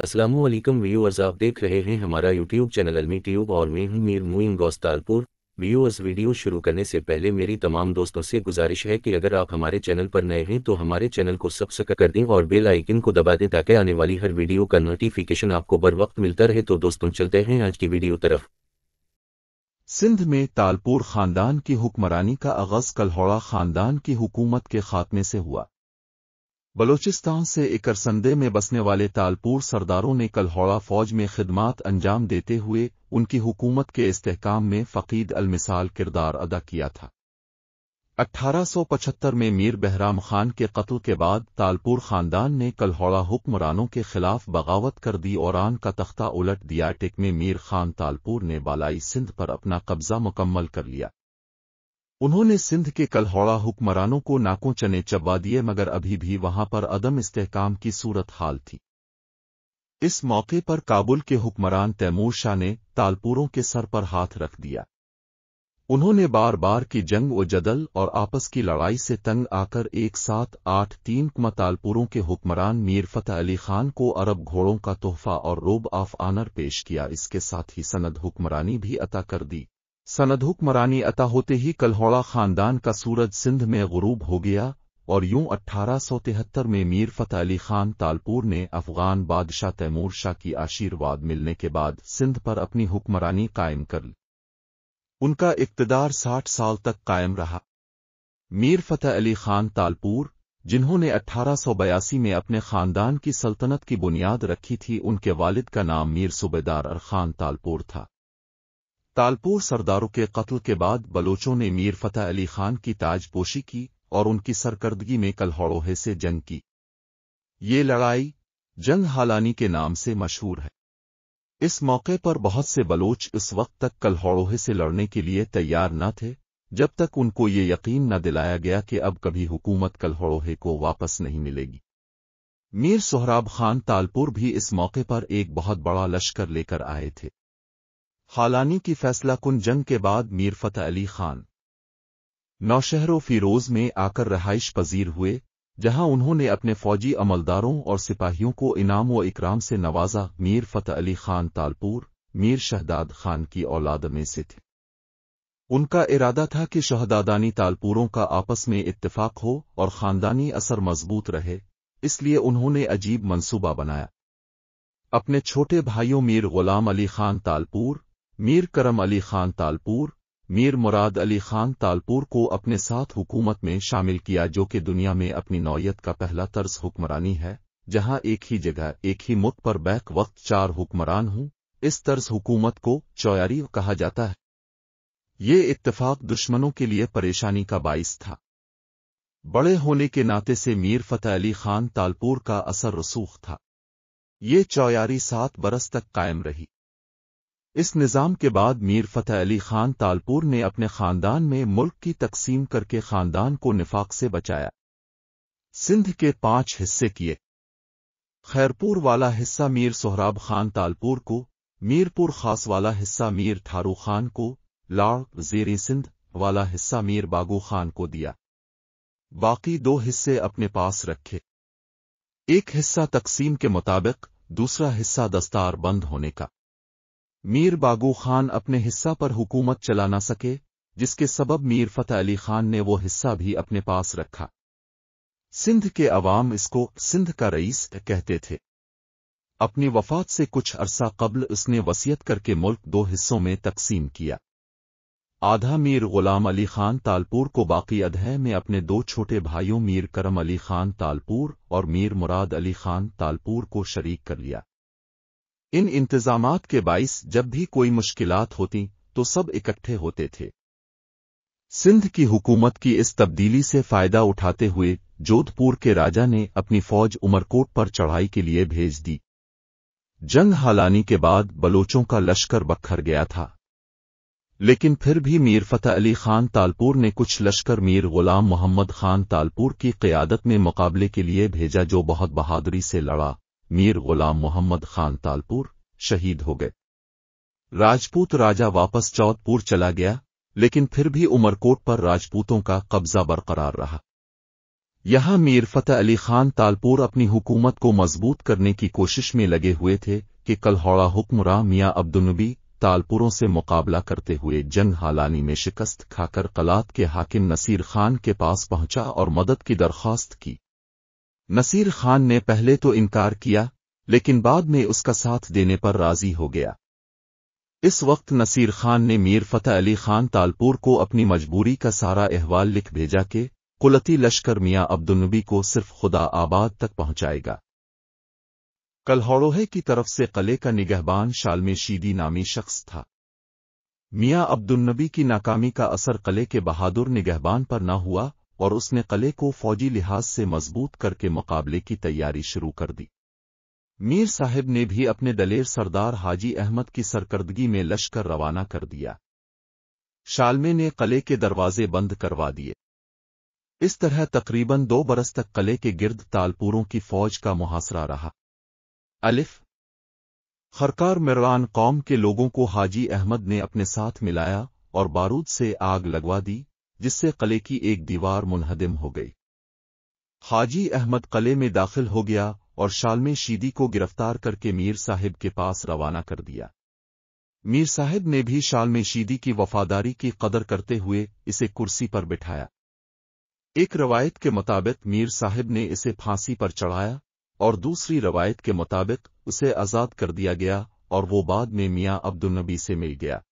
Aslam viewers आप देख रहे हैं हमारा यूट्यूब चैनल अलमी ट्यूब और मैं हूं मीर मुइन गोस्तालपुर व्यूअर्स वीडियो शुरू करने से पहले मेरी तमाम दोस्तों से गुजारिश है कि अगर आप हमारे चैनल पर नए हैं तो हमारे चैनल को सब्सक्राइब कर दें और बेल आइकन को दबा दें ताकि आने वाली हर वीडियो का नोटिफिकेशन आपको बर वक्त मिलता रहे तो दोस्तों चलते हैं आज की वीडियो तरफ सिंध में तालपुर खानदान की हुक्मरानी का आगाज कलहौड़ा खानदान की हुकूमत के खात्मे से हुआ बलोचिस्तान से एकरसंदे में बसने वाले तालपुर सरदारों ने कलहौड़ा फौज में खिदमात अंजाम देते हुए उनकी हुकूमत के इस्तेकाम में फ़कीद अलमिसाल किरदार अदा किया था 1875 में मीर बहराम खान के कत्ल के बाद तालपुर खानदान ने कलहौड़ा हुक्मरानों के खिलाफ बगावत कर दी और आन का तख्ता उलट दिया टिक में मीर खान तालपुर ने बालाई सिंध पर अपना कब्जा मुकम्मल कर लिया उन्होंने सिंध के कलहौड़ा हुक्मरानों को नाकों चने चबा दिए मगर अभी भी वहां पर अदम इस्तेकाम की सूरत हाल थी इस मौके पर काबुल के हुक्मरान तैमूर शाह ने तालपुरों के सर पर हाथ रख दिया उन्होंने बार बार की जंग व जदल और आपस की लड़ाई से तंग आकर एक साथ आठ तीन तालपुरों के हुक्मरान मीर फतेह अली खान को अरब घोड़ों का तोहफा और रोब ऑफ आनर पेश किया इसके साथ ही सनद हुक्मरानी भी अता कर दी सनद हुक्मरानी अता होते ही कलहौड़ा खानदान का सूरज सिंध में गरूब हो गया और यूं 1873 में मीर फतेह अली खान तालपुर ने अफगान बादशाह तैमूर शाह की आशीर्वाद मिलने के बाद सिंध पर अपनी हुक्मरानी कायम कर ली उनका इकतदार 60 साल तक कायम रहा मीर फतेह अली खान तालपुर जिन्होंने 1882 में अपने खानदान की सल्तनत की बुनियाद रखी थी उनके वालिद का नाम मीर सूबेदार अर खान तालपुर था तालपुर सरदारों के कत्ल के बाद बलोचों ने मीर फतेह अली खान की ताजपोशी की और उनकी सरकर्दगी में कलहौड़ोहे से जंग की ये लड़ाई जंग हालानी के नाम से मशहूर है इस मौके पर बहुत से बलोच इस वक्त तक कलहौड़ोहे से लड़ने के लिए तैयार न थे जब तक उनको ये यकीन न दिलाया गया कि अब कभी हुकूमत कलहौड़ोहे को वापस नहीं मिलेगी मीर सोहराब खान तालपुर भी इस मौके पर एक बहुत बड़ा लश्कर लेकर आए थे हालानी की फैसला कुन जंग के बाद मीर फतेह अली खान नौशहरों फिरोज में आकर रहाइश पजीर हुए जहां उन्होंने अपने फौजी अमलदारों और सिपाहियों को इनाम व इकराम से नवाजा मीर फतेह अली खान तालपुर मीर शहदाद खान की औलाद में से थे उनका इरादा था कि शहदादानी तालपुरों का आपस में इत्तेफाक हो और खानदानी असर मजबूत रहे इसलिए उन्होंने अजीब मंसूबा बनाया अपने छोटे भाइयों मीर गुलाम अली खान तालपुर मीर करम अली खान तालपुर मीर मुराद अली खान तालपुर को अपने साथ हुकूमत में शामिल किया जो कि दुनिया में अपनी नौयत का पहला तर्ज हुक्मरानी है जहां एक ही जगह एक ही मुख पर बैक वक्त चार हुक्मरान हूं इस तर्ज हुकूमत को चौयारी कहा जाता है ये इत्तेफाक दुश्मनों के लिए परेशानी का बाइस था बड़े होने के नाते से मीर फतेह अली खान तालपुर का असर रसूख था ये चौयारी सात बरस तक कायम रही इस निज़ाम के बाद मीर फतेह अली खान तालपुर ने अपने खानदान में मुल्क की तकसीम करके खानदान को निफाक से बचाया सिंध के पांच हिस्से किए खैरपुर वाला हिस्सा मीर सोहराब खान तालपुर को मीरपुर खास वाला हिस्सा मीर ठारू खान को लाड़ जेरी सिंध वाला हिस्सा मीर बागू खान को दिया बाकी दो हिस्से अपने पास रखे एक हिस्सा तकसीम के मुताबिक दूसरा हिस्सा दस्तार बंद होने का मीर बागू खान अपने हिस्सा पर हुकूमत चला ना सके जिसके सबब मीर फतेह अली खान ने वो हिस्सा भी अपने पास रखा सिंध के अवाम इसको सिंध का रईस कहते थे अपनी वफात से कुछ अरसा कबल उसने वसीयत करके मुल्क दो हिस्सों में तकसीम किया आधा मीर गुलाम अली खान तालपुर को बाकी अधह में अपने दो छोटे भाइयों मीर करम अली खान तालपुर और मीर मुराद अली खान तालपुर को शरीक कर लिया इन इंतजाम के बाइस जब भी कोई मुश्किलात होती तो सब इकट्ठे होते थे सिंध की हुकूमत की इस तब्दीली से फायदा उठाते हुए जोधपुर के राजा ने अपनी फौज उमरकोट पर चढ़ाई के लिए भेज दी जंग हालानी के बाद बलोचों का लश्कर बखर गया था लेकिन फिर भी मीर फतेह अली खान तालपुर ने कुछ लश्कर मीर गुलाम मोहम्मद खान तालपुर की क़ियादत में मुकाबले के लिए भेजा जो बहुत बहादुरी से लड़ा मीर गुलाम मोहम्मद खान तालपुर शहीद हो गए राजपूत राजा वापस चौधपुर चला गया लेकिन फिर भी उमरकोट पर राजपूतों का कब्जा बरकरार रहा यहां मीर फतेह अली खान तालपुर अपनी हुकूमत को मजबूत करने की कोशिश में लगे हुए थे कि कलहौड़ा हुक्मरान मियां अब्दुलनबी तालपुरों से मुकाबला करते हुए जंग हालानी में शिकस्त खाकर कलात के हाकिम नसीर खान के पास पहुंचा और मदद की दरख्वास्त की नसीर खान ने पहले तो इनकार किया लेकिन बाद में उसका साथ देने पर राजी हो गया इस वक्त नसीर खान ने मीर फतेह अली खान तालपुर को अपनी मजबूरी का सारा अहवाल लिख भेजा के कुलती लश्कर मियाँ अब्दुलनबी को सिर्फ खुदा आबाद तक पहुंचाएगा कलहौड़ोहे की तरफ से कले का निगहबान शालमे शीदी नामी शख्स था मियाँ अब्दुलनबी की नाकामी का असर कले के बहादुर निगहबान पर न हुआ और उसने कले को फौजी लिहाज से मजबूत करके मुकाबले की तैयारी शुरू कर दी मीर साहिब ने भी अपने दलेर सरदार हाजी अहमद की सरकर्दगी में लश्कर रवाना कर दिया शालमे ने कले के दरवाजे बंद करवा दिए इस तरह तकरीबन दो बरस तक कले के गिर्द तालपुरों की फौज का मुहासरा रहा अलिफ खरकार मिरान कौम के लोगों को हाजी अहमद ने अपने साथ मिलाया और बारूद से आग लगवा दी जिससे कले की एक दीवार मुनहदम हो गई हाजी अहमद कले में दाखिल हो गया और शालमे शीदी को गिरफ्तार करके मीर साहिब के पास रवाना कर दिया मीर साहिब ने भी शालमे शीदी की वफादारी की कदर करते हुए इसे कुर्सी पर बिठाया एक रवायत के मुताबिक मीर साहिब ने इसे फांसी पर चढ़ाया और दूसरी रवायत के मुताबिक उसे आज़ाद कर दिया गया और वो बाद में मियाँ अब्दुलनबी से मिल गया